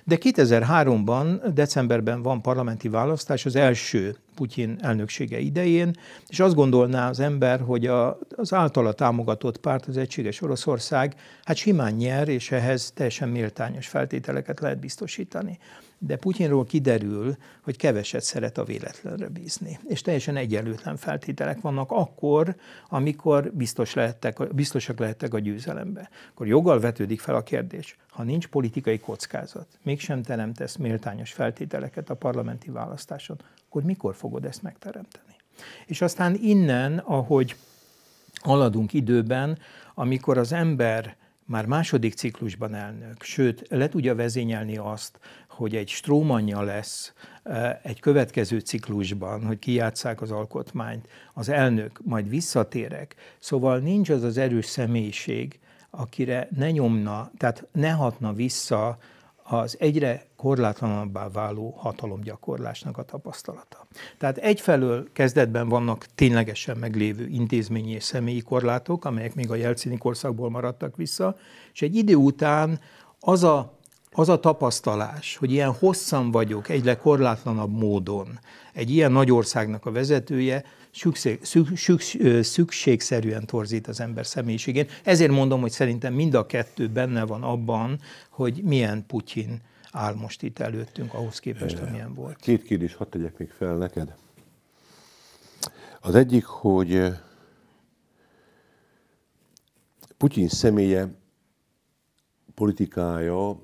De 2003-ban, decemberben van parlamenti választás, az első Putyin elnöksége idején, és azt gondolná az ember, hogy a, az általa támogatott párt, az Egységes Oroszország, hát simán nyer, és ehhez teljesen méltányos feltételeket lehet biztosítani de Putyinról kiderül, hogy keveset szeret a véletlenre bízni. És teljesen egyenlőtlen feltételek vannak akkor, amikor biztos lehettek, biztosak lehettek a győzelembe. Akkor joggal vetődik fel a kérdés, ha nincs politikai kockázat, mégsem teremtesz méltányos feltételeket a parlamenti választáson, akkor mikor fogod ezt megteremteni? És aztán innen, ahogy haladunk időben, amikor az ember már második ciklusban elnök, sőt, le tudja vezényelni azt, hogy egy strómanja lesz egy következő ciklusban, hogy kijátszák az alkotmányt, az elnök, majd visszatérek. Szóval nincs az az erős személyiség, akire ne nyomna, tehát ne hatna vissza az egyre korlátlanabbá váló hatalomgyakorlásnak a tapasztalata. Tehát egyfelől kezdetben vannak ténylegesen meglévő intézményi és személyi korlátok, amelyek még a jelcini korszakból maradtak vissza, és egy idő után az a az a tapasztalás, hogy ilyen hosszan vagyok, egyre korlátlanabb módon egy ilyen nagy országnak a vezetője, szükség, szükség, szükségszerűen torzít az ember személyiségén. Ezért mondom, hogy szerintem mind a kettő benne van abban, hogy milyen Putyin áll most itt előttünk ahhoz képest, amilyen volt. Két kérdés, hadd tegyek még fel neked. Az egyik, hogy Putyin személye, politikája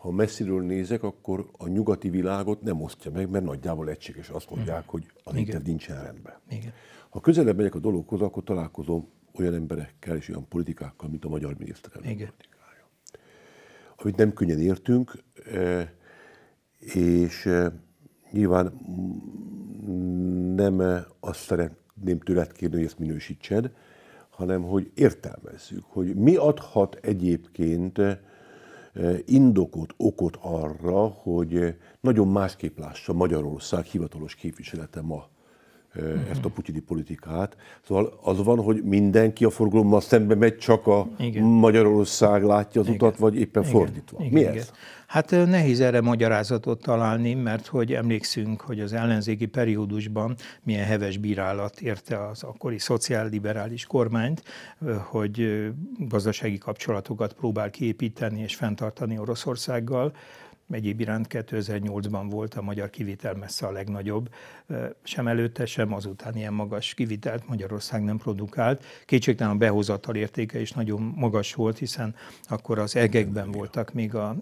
ha messziről nézek, akkor a nyugati világot nem osztja meg, mert nagyjából egységes. Azt mhm. mondják, hogy az internet nincsen rendben. Igen. Ha közelebb megyek a dologhoz, akkor találkozom olyan emberekkel és olyan politikákkal, mint a magyar miniszterelnök Igen. politikája. Amit nem könnyen értünk, e, és e, nyilván nem azt szeretném tőled kérni, hogy ezt minősítsed, hanem hogy értelmezzük, hogy mi adhat egyébként indokot, okot arra, hogy nagyon másképp lássa Magyarország hivatalos képviselete ma Mhm. ezt a putyini politikát. Szóval az van, hogy mindenki a forgalommal szembe megy, csak a igen. Magyarország látja az igen. utat, vagy éppen igen. fordítva. Igen. Mi igen. ez? Hát nehéz erre magyarázatot találni, mert hogy emlékszünk, hogy az ellenzéki periódusban milyen heves bírálat érte az akkori szociálliberális kormányt, hogy gazdasági kapcsolatokat próbál kiépíteni és fenntartani Oroszországgal, Egyéb iránt 2008-ban volt a magyar kivitel messze a legnagyobb. Sem előtte, sem azután ilyen magas kivitelt Magyarország nem produkált. Kétségtelen a behozatal értéke is nagyon magas volt, hiszen akkor az egekben voltak még a,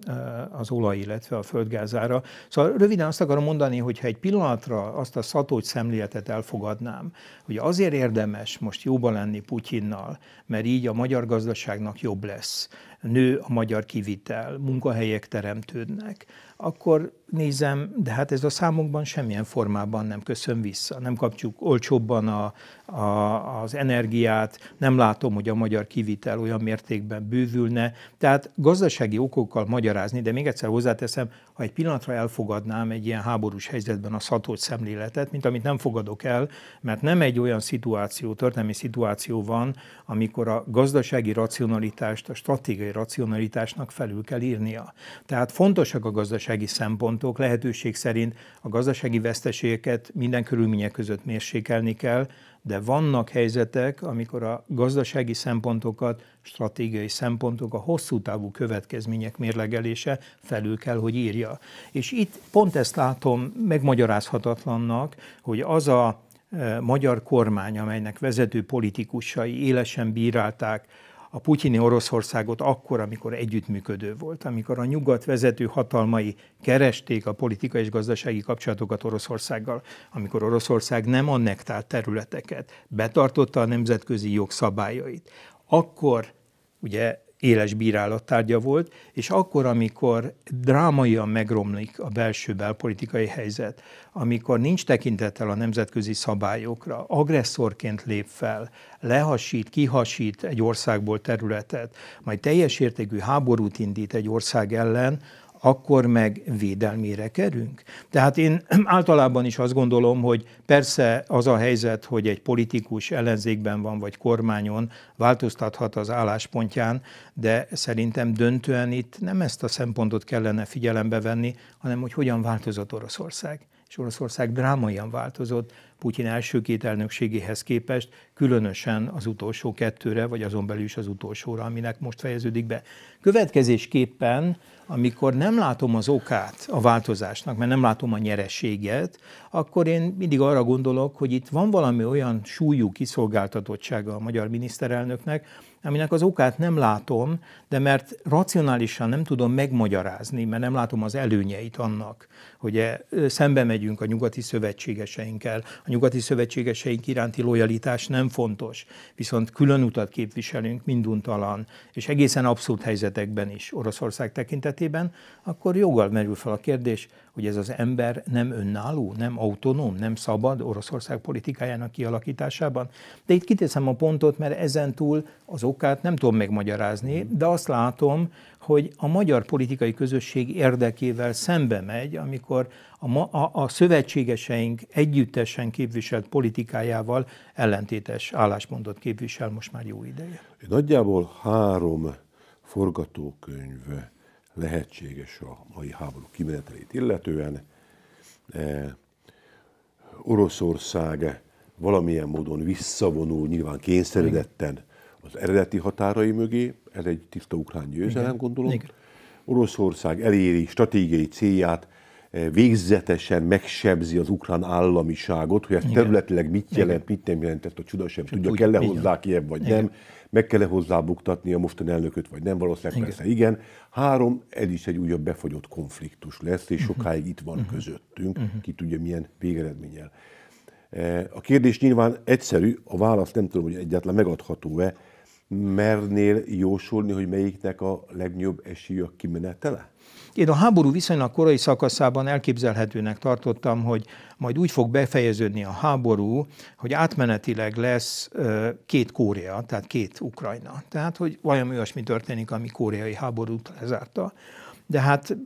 az olaj, illetve a földgázára. Szóval röviden azt akarom mondani, hogy ha egy pillanatra azt a szatócs szemléletet elfogadnám, hogy azért érdemes most jóba lenni Putyinnal, mert így a magyar gazdaságnak jobb lesz, nő a magyar kivitel, munkahelyek teremtődnek, akkor nézem, de hát ez a számunkban semmilyen formában nem köszön vissza. Nem kapjuk olcsóbban a, a, az energiát, nem látom, hogy a magyar kivitel olyan mértékben bővülne. Tehát gazdasági okokkal magyarázni, de még egyszer hozzáteszem, ha egy pillanatra elfogadnám egy ilyen háborús helyzetben a szatót szemléletet, mint amit nem fogadok el, mert nem egy olyan szituáció, történelmi szituáció van, amikor a gazdasági racionalitást, a stratégiai racionalitásnak felül kell írnia. Tehát fontosak a gazdasági szempontok, szempontok lehetőség szerint a gazdasági veszteségeket minden körülmények között mérsékelni kell, de vannak helyzetek, amikor a gazdasági szempontokat, stratégiai szempontok, a hosszú távú következmények mérlegelése felül kell, hogy írja. És itt pont ezt látom megmagyarázhatatlannak, hogy az a e, magyar kormány, amelynek vezető politikusai élesen bírálták a putyini Oroszországot akkor, amikor együttműködő volt, amikor a nyugat vezető hatalmai keresték a politikai és gazdasági kapcsolatokat Oroszországgal, amikor Oroszország nem annektált területeket, betartotta a nemzetközi jog szabályait, akkor ugye éles bírálattárgya volt, és akkor, amikor drámaian megromlik a belső belpolitikai helyzet, amikor nincs tekintettel a nemzetközi szabályokra, agresszorként lép fel, lehasít, kihasít egy országból területet, majd teljes értékű háborút indít egy ország ellen, akkor meg védelmére kerünk. Tehát én általában is azt gondolom, hogy persze az a helyzet, hogy egy politikus ellenzékben van, vagy kormányon, változtathat az álláspontján, de szerintem döntően itt nem ezt a szempontot kellene figyelembe venni, hanem hogy hogyan változott Oroszország és Oroszország drámaian változott Putyin első két elnökségéhez képest, különösen az utolsó kettőre, vagy azon belül is az utolsóra, aminek most fejeződik be. Következésképpen, amikor nem látom az okát a változásnak, mert nem látom a nyerességet, akkor én mindig arra gondolok, hogy itt van valami olyan súlyú kiszolgáltatottsága a magyar miniszterelnöknek, aminek az okát nem látom, de mert racionálisan nem tudom megmagyarázni, mert nem látom az előnyeit annak, hogy e, szembe megyünk a nyugati szövetségeseinkkel, a nyugati szövetségeseink iránti lojalitás nem fontos, viszont külön utat képviselünk minduntalan, és egészen abszurd helyzetekben is Oroszország tekintetében, akkor joggal merül fel a kérdés, hogy ez az ember nem önálló, nem autonóm, nem szabad Oroszország politikájának kialakításában. De itt kiteszem a pontot, mert ezen túl az okát nem tudom megmagyarázni, mm. de azt látom, hogy a magyar politikai közösség érdekével szembe megy, amikor a, ma, a, a szövetségeseink együttesen képviselt politikájával ellentétes álláspontot képvisel most már jó ideje. Nagyjából három forgatókönyv lehetséges a mai háború kimenetelét illetően. E, Oroszország valamilyen módon visszavonul, nyilván kényszeredetten az eredeti határai mögé, ez egy tiszta ukrán győzelem, gondolom. Oroszország eléri stratégiai célját, Eh, végzetesen megsebzi az ukrán államiságot, hogy ez Igen. területileg mit jelent, Igen. mit nem jelent, ezt a csuda sem tudja, kell-e hozzá Kiev vagy Igen. nem, meg kell-e hozzá buktatni a mostani elnököt, vagy nem, valószínűleg Igen. persze igen. Három, ez is egy újabb befagyott konfliktus lesz, és mhm. sokáig itt van uh-huh. közöttünk, uh-huh. ki tudja milyen végeredménnyel. Eh, a kérdés nyilván egyszerű, a válasz nem tudom, hogy egyáltalán megadható-e, mernél jósolni, hogy melyiknek a legnagyobb esélye a kimenetele? Én a háború viszonylag korai szakaszában elképzelhetőnek tartottam, hogy majd úgy fog befejeződni a háború, hogy átmenetileg lesz két Kórea, tehát két Ukrajna. Tehát, hogy valami olyasmi történik, ami koreai háborút lezárta. De hát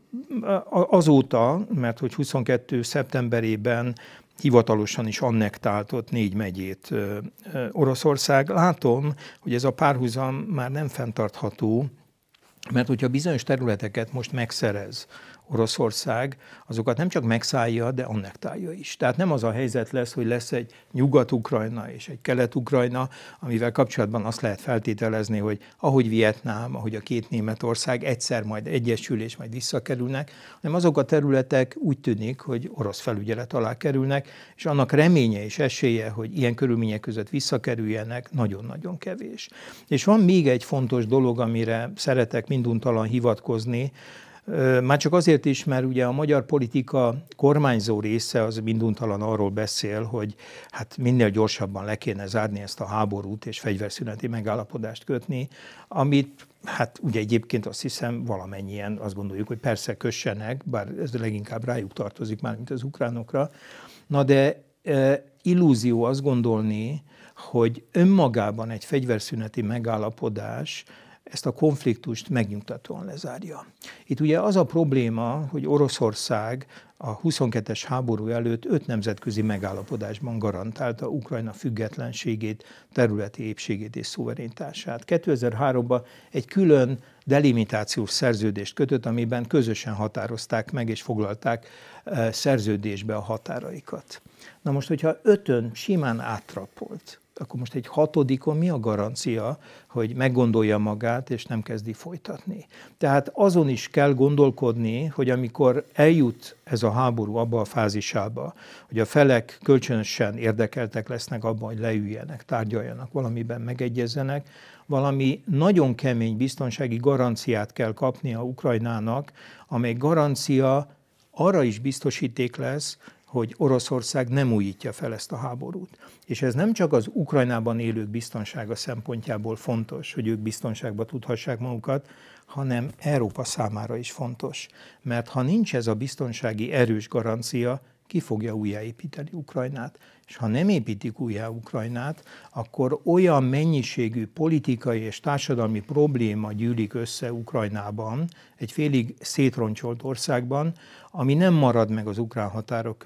azóta, mert hogy 22. szeptemberében hivatalosan is annektáltott négy megyét Oroszország, látom, hogy ez a párhuzam már nem fenntartható, mert hogyha bizonyos területeket most megszerez Oroszország, azokat nem csak megszállja, de annektálja is. Tehát nem az a helyzet lesz, hogy lesz egy Nyugat-Ukrajna és egy Kelet-Ukrajna, amivel kapcsolatban azt lehet feltételezni, hogy ahogy Vietnám, ahogy a két Németország egyszer majd egyesül és majd visszakerülnek, hanem azok a területek úgy tűnik, hogy orosz felügyelet alá kerülnek, és annak reménye és esélye, hogy ilyen körülmények között visszakerüljenek, nagyon-nagyon kevés. És van még egy fontos dolog, amire szeretek minduntalan hivatkozni, már csak azért is, mert ugye a magyar politika kormányzó része az minduntalan arról beszél, hogy hát minél gyorsabban le kéne zárni ezt a háborút és fegyverszüneti megállapodást kötni, amit hát ugye egyébként azt hiszem valamennyien azt gondoljuk, hogy persze kössenek, bár ez leginkább rájuk tartozik már, mint az ukránokra. Na de illúzió azt gondolni, hogy önmagában egy fegyverszüneti megállapodás ezt a konfliktust megnyugtatóan lezárja. Itt ugye az a probléma, hogy Oroszország a 22-es háború előtt öt nemzetközi megállapodásban garantálta Ukrajna függetlenségét, területi épségét és szuverenitását. 2003-ban egy külön delimitációs szerződést kötött, amiben közösen határozták meg és foglalták eh, szerződésbe a határaikat. Na most, hogyha ötön simán áttrapolt, akkor most egy hatodikon mi a garancia, hogy meggondolja magát, és nem kezdi folytatni? Tehát azon is kell gondolkodni, hogy amikor eljut ez a háború abba a fázisába, hogy a felek kölcsönösen érdekeltek lesznek abban, hogy leüljenek, tárgyaljanak, valamiben megegyezzenek, valami nagyon kemény biztonsági garanciát kell kapnia a Ukrajnának, amely garancia arra is biztosíték lesz, hogy Oroszország nem újítja fel ezt a háborút. És ez nem csak az Ukrajnában élők biztonsága szempontjából fontos, hogy ők biztonságban tudhassák magukat, hanem Európa számára is fontos. Mert ha nincs ez a biztonsági erős garancia, ki fogja újjáépíteni Ukrajnát és ha nem építik újjá Ukrajnát, akkor olyan mennyiségű politikai és társadalmi probléma gyűlik össze Ukrajnában, egy félig szétroncsolt országban, ami nem marad meg az ukrán határok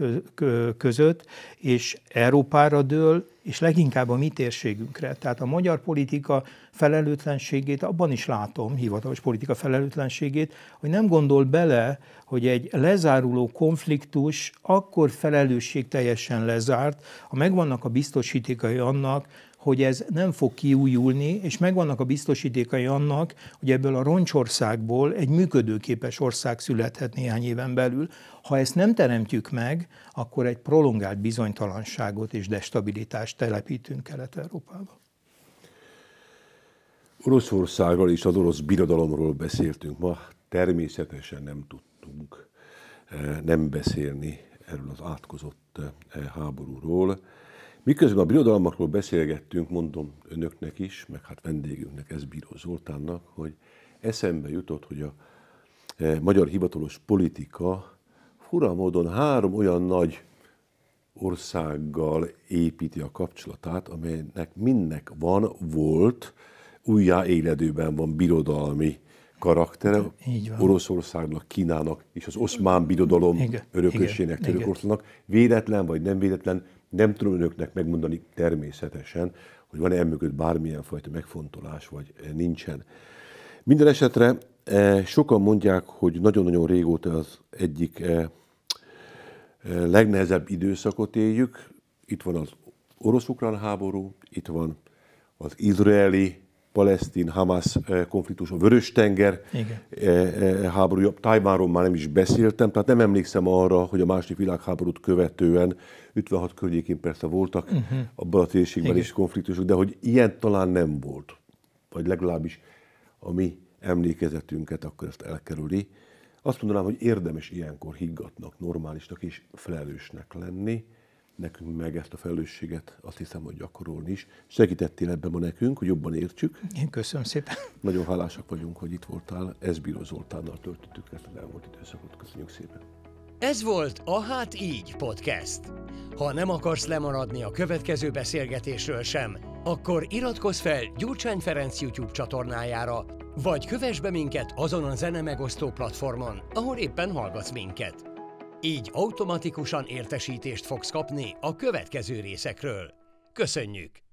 között, és Európára dől, és leginkább a mi térségünkre. Tehát a magyar politika felelőtlenségét abban is látom, hivatalos politika felelőtlenségét, hogy nem gondol bele, hogy egy lezáruló konfliktus akkor teljesen lezárt, ha megvannak a biztosítékai annak, hogy ez nem fog kiújulni, és megvannak a biztosítékai annak, hogy ebből a roncsországból egy működőképes ország születhet néhány éven belül. Ha ezt nem teremtjük meg, akkor egy prolongált bizonytalanságot és destabilitást telepítünk Kelet-Európába. Oroszországról és az orosz birodalomról beszéltünk ma, természetesen nem tudtunk eh, nem beszélni erről az átkozott e, háborúról. Miközben a birodalmakról beszélgettünk, mondom önöknek is, meg hát vendégünknek, ez Bíró Zoltánnak, hogy eszembe jutott, hogy a e, magyar hivatalos politika fura módon három olyan nagy országgal építi a kapcsolatát, amelynek mindnek van, volt, újjáéledőben van birodalmi karaktere Így van. Oroszországnak, Kínának és az oszmán birodalom örökösének, törökországnak. Véletlen vagy nem véletlen, nem tudom önöknek megmondani természetesen, hogy van-e emögött bármilyen fajta megfontolás, vagy eh, nincsen. Minden esetre eh, sokan mondják, hogy nagyon-nagyon régóta az egyik eh, legnehezebb időszakot éljük. Itt van az orosz-ukrán háború, itt van az izraeli palesztin-Hamas eh, konfliktus, a Vörös-tenger Igen. Eh, eh, háborúja, Tajvánról már nem is beszéltem, tehát nem emlékszem arra, hogy a második világháborút követően 56 környékén persze voltak uh-huh. abban a térségben is konfliktusok, de hogy ilyen talán nem volt, vagy legalábbis a mi emlékezetünket akkor ezt elkerüli. Azt mondanám, hogy érdemes ilyenkor higgatnak, normálisnak és felelősnek lenni, nekünk meg ezt a felelősséget azt hiszem, hogy gyakorolni is. Segítettél ebben ma nekünk, hogy jobban értsük. Én köszönöm szépen. Nagyon hálásak vagyunk, hogy itt voltál. Ez Bíró Zoltánnal töltöttük ezt az elmúlt időszakot. Köszönjük szépen. Ez volt a Hát Így podcast. Ha nem akarsz lemaradni a következő beszélgetésről sem, akkor iratkozz fel Gyurcsány Ferenc YouTube csatornájára, vagy kövess be minket azon a zene megosztó platformon, ahol éppen hallgatsz minket. Így automatikusan értesítést fogsz kapni a következő részekről. Köszönjük!